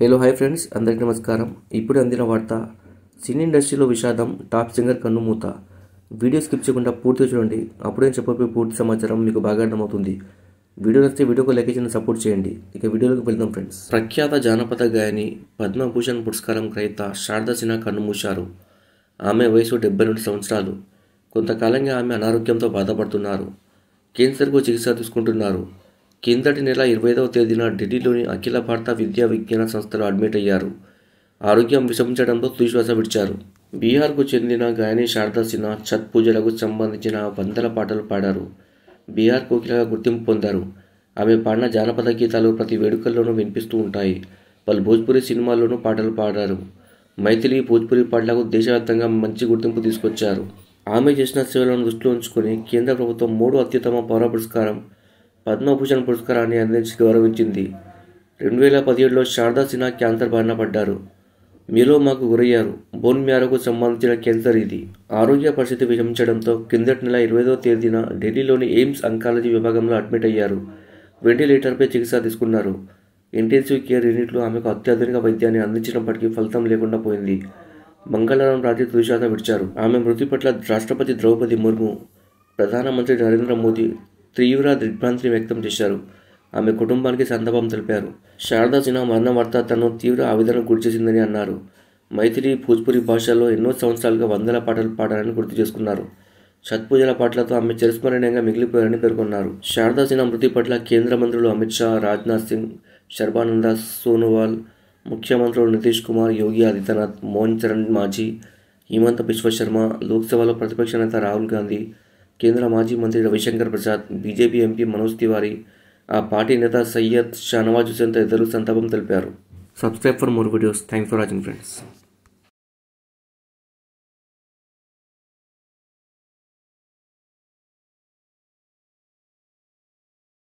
hello hi friends అందరికీ నమస్కారం ఇప్పుడు అందిన వార్త సినీ ఇండస్ట్రీలో విషాదం టాప్ సింగర్ కన్నుమూత వీడియో స్కిప్ చేయకుండా పూర్తిగా చూడండి అప్పుడే చెప్పబోయే పూర్తి సమాచారం మీకు బాగా అర్థమవుతుంది వీడియో నచ్చితే వీడియోకు లైక్ చేసి సపోర్ట్ చేయండి ఇక వీడియోలోకి వెళ్దాం ఫ్రెండ్స్ ప్రఖ్యాత జానపద గాయని పద్మభూషణ్ పురస్కారం గ్రహీత శారదా సిన్హా కన్నుమూశారు ఆమె వయసు డెబ్బై రెండు సంవత్సరాలు కొంతకాలంగా ఆమె అనారోగ్యంతో బాధపడుతున్నారు కేన్సర్కు చికిత్స తీసుకుంటున్నారు కిందటి నెల ఇరవై ఐదవ తేదీన ఢిల్లీలోని అఖిల భారత విద్యా విజ్ఞాన సంస్థలో అడ్మిట్ అయ్యారు ఆరోగ్యం విషమించడంతో తుదిశ్వాస విడిచారు బీహార్కు చెందిన గాయని శారదా సిన్హా ఛత్ పూజలకు సంబంధించిన వందల పాటలు పాడారు బీహార్ కోకిలగా గుర్తింపు పొందారు ఆమె పాడిన జానపద గీతాలు ప్రతి వేడుకల్లోనూ వినిపిస్తూ ఉంటాయి పలు భోజ్పురి సినిమాల్లోనూ పాటలు పాడారు మైథిలి భోజ్పురి పాటలకు దేశవ్యాప్తంగా మంచి గుర్తింపు తీసుకొచ్చారు ఆమె చేసిన సేవలను దృష్టిలో ఉంచుకొని కేంద్ర ప్రభుత్వం మూడు అత్యుత్తమ పౌర పురస్కారం పద్మభూషణ్ పురస్కారాన్ని అందించి గౌరవించింది రెండు వేల పదిహేడులో శారదా సిన్హా క్యాన్సర్ బారిన పడ్డారు మీలో మాకు గురయ్యారు బోన్ మ్యారోకు సంబంధించిన క్యాన్సర్ ఇది ఆరోగ్య పరిస్థితి విషమించడంతో కిందటి నెల ఇరవైదో తేదీన ఢిల్లీలోని ఎయిమ్స్ అంకాలజీ విభాగంలో అడ్మిట్ అయ్యారు వెంటిలేటర్పై చికిత్స తీసుకున్నారు ఇంటెన్సివ్ కేర్ యూనిట్లో ఆమెకు అత్యాధునిక వైద్యాన్ని అందించినప్పటికీ ఫలితం లేకుండా పోయింది మంగళవారం రాత్రి తుదిశాత విడిచారు ఆమె మృతి పట్ల రాష్ట్రపతి ద్రౌపది ముర్ము ప్రధానమంత్రి నరేంద్ర మోదీ తీవ్ర దిగ్భ్రాంతిని వ్యక్తం చేశారు ఆమె కుటుంబానికి సంతాపం తెలిపారు శారదా సిన్హా మరణ వార్త తను తీవ్ర ఆవేదనకు గురిచేసిందని అన్నారు మైథిలి భోజ్పురి భాషలో ఎన్నో సంవత్సరాలుగా వందల పాటలు పాడారని గుర్తు చేసుకున్నారు పూజల పాటలతో ఆమె చిరస్మరణీయంగా మిగిలిపోయారని పేర్కొన్నారు శారదా సిన్హా మృతి పట్ల కేంద్ర మంత్రులు అమిత్ షా రాజ్నాథ్ సింగ్ శర్బానంద సోనోవాల్ ముఖ్యమంత్రులు నితీష్ కుమార్ యోగి ఆదిత్యనాథ్ మోహన్ చరణ్ మాజీ హిమంత బిశ్వశర్మ శర్మ లోక్సభలో ప్రతిపక్ష నేత రాహుల్ గాంధీ కేంద్ర మాజీ మంత్రి రవిశంకర్ ప్రసాద్ బీజేపీ ఎంపీ మనోజ్ తివారీ ఆ పార్టీ నేత సయ్యద్ షానవాజ్ హుసేన్ తదితరులు సంతాపం తెలిపారు subscribe for more videos thanks for watching friends